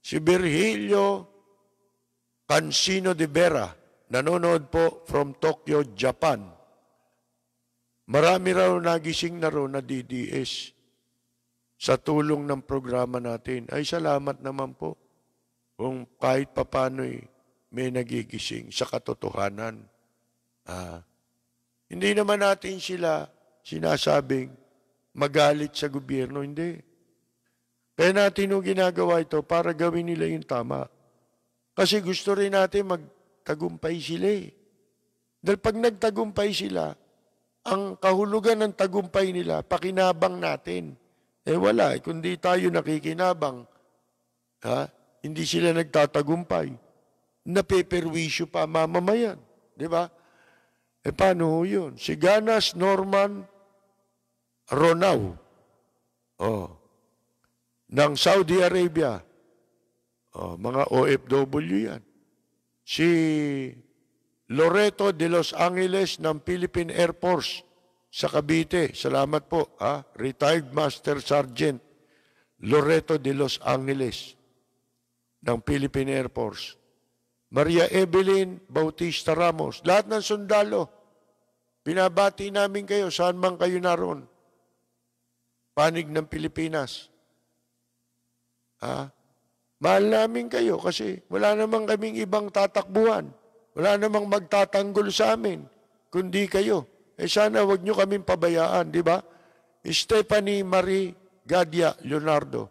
A: Si Virgilio Cancino de Vera, nanonood po from Tokyo, Japan. Marami raw nagising na raw na DDS sa tulong ng programa natin. Ay salamat naman po kung kahit papano'y eh, may nagigising sa katotohanan. Ah, hindi naman natin sila sinasabing magalit sa gobyerno, hindi. Kaya natin yung ginagawa ito para gawin nila yung tama. Kasi gusto rin natin magtagumpay sila eh. Dahil pag nagtagumpay sila, ang kahulugan ng tagumpay nila, pakinabang natin. Eh wala, kundi tayo nakikinabang. Ha? Hindi sila nagtatagumpay. Napeperwisyo pa mamamayan. Di ba? Eh paano yun? Si Ganas Norman Ronaw oh, ng Saudi Arabia. Oh, mga OFW yan. Si Loreto de Los Angeles ng Philippine Air Force sa Cavite. Salamat po, ha? Retired Master Sergeant Loreto de Los Angeles ng Philippine Air Force. Maria Evelyn Bautista Ramos. Lahat ng sundalo, pinabati namin kayo saan man kayo naroon. Panig ng Pilipinas. Ha? Mahal namin kayo kasi wala namang kaming ibang tatakbuhan. Wala namang magtatanggol sa amin, kundi kayo. Eh sana wag nyo kaming pabayaan, di ba? Stephanie Marie Gadia Leonardo,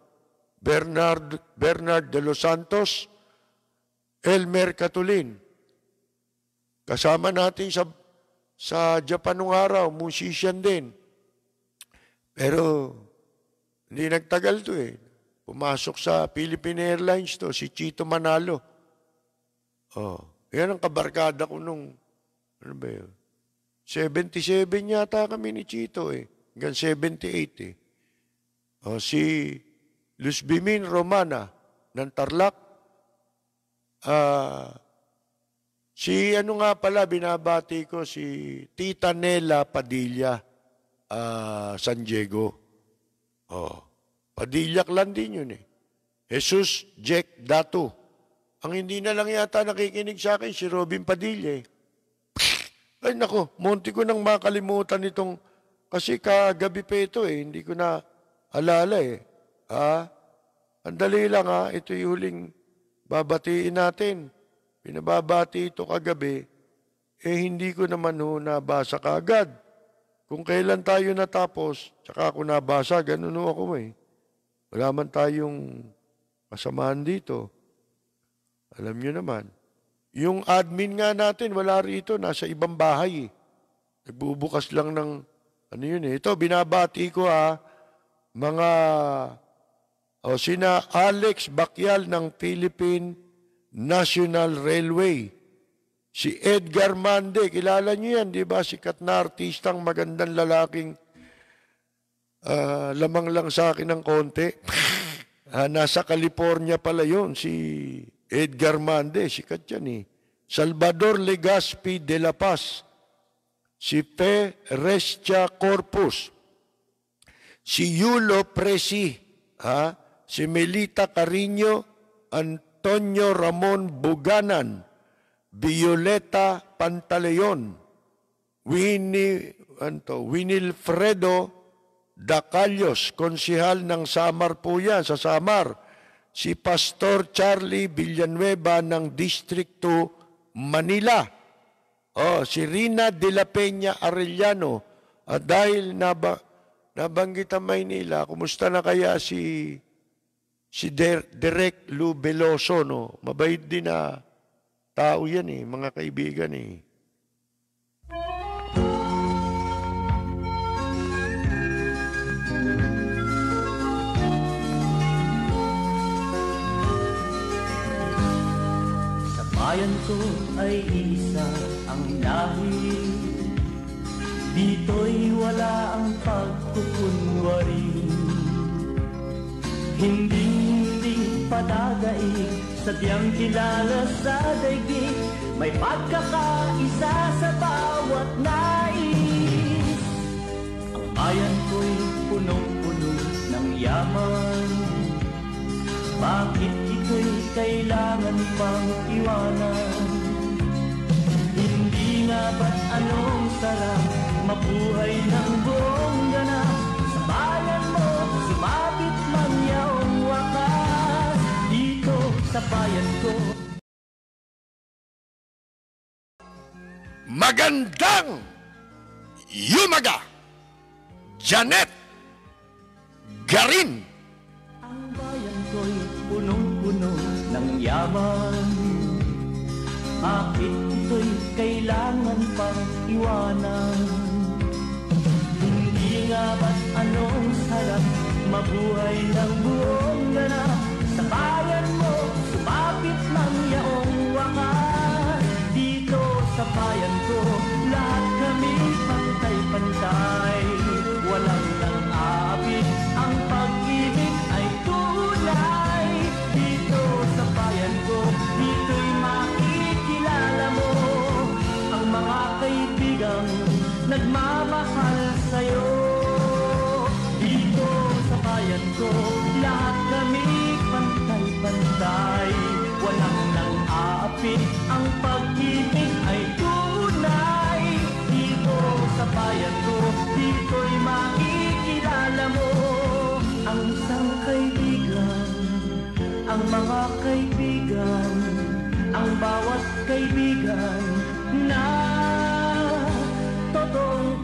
A: Bernard, Bernard de los Santos, Elmer Catulin. Kasama natin sa, sa Japan nung araw, musician din. Pero hindi nagtagal to eh. Pumasok sa Philippine Airlines to, si Chito Manalo. Oh. Yan ang kabarkada ko nung, ano ba yun? 77 yata kami ni Chito eh. Hanggang 78 eh. O, oh, si Luz Bimin Romana ng Tarlac. Uh, si ano nga pala, binabati ko si Tita Nela Padilla uh, San Diego. Oh, Padilla clan din yun eh. Jesus Jack Datu. Ang hindi na lang yata nakikinig sa akin, si Robin Padilla eh. Ay nako, munti ko nang makalimutan itong, kasi kagabi pa ito eh, hindi ko na alala eh. Ha? Ang lang ha, ito yung huling babatiin natin. Pinababati ito kagabi, eh hindi ko naman ho nabasa kagad. Kung kailan tayo natapos, tsaka ako nabasa, ganun ho ako eh. Wala man tayong masamahan dito. Alam nyo naman, yung admin nga natin, wala rito, nasa ibang bahay. Eh. Nagbubukas lang ng, ano yun eh. Ito, binabati ko ha, mga, o oh, sina Alex Bakyal ng Philippine National Railway. Si Edgar Mande, kilala niyo yan, di ba? Sikat na artistang magandang lalaking uh, lamang lang sa akin ng konti. ah, nasa California pala yon si Edgar Mande, sikat yan eh. Salvador Legaspi de la Paz, si Pe Restia Corpus, si Yulo Presi, ha? si Melita Carino, Antonio Ramon Buganan, Violeta Pantaleon, Winnie, anto, Winilfredo Dacalios, konsihal ng Samar po yan, sa Samar, si Pastor Charlie Villanueva ng District 2, Manila. Oh, si Rina de la Peña Arellano. At ah, dahil naba, nabanggit ang Maynila, kumusta na kaya si si Der, Derek Lu Veloso, no? Mabait din na tao yan eh, mga kaibigan eh.
B: bayan ko ay isa ang lahi Dito'y wala ang pagkukunwari Hindi hindi padadaig Sadyang kilala sa daigdig May pagkakaisa sa bawat nais Ang bayan ko'y punong-puno ng yaman Bakit kailangan pang iwanan Hindi nga ba't anong sarap Mabuhay ng buong ganap Sa bayan mo, sumapit man yaong wakas Dito sa bayan ko Magandang
A: Yumaga Janet Garin Ang bayan
B: ko'y punong-puno yaman Bakit ito'y kailangan pang iwanan? Hindi nga ba't anong sarap mabuhay ng buo? bawat kaibigan na totoong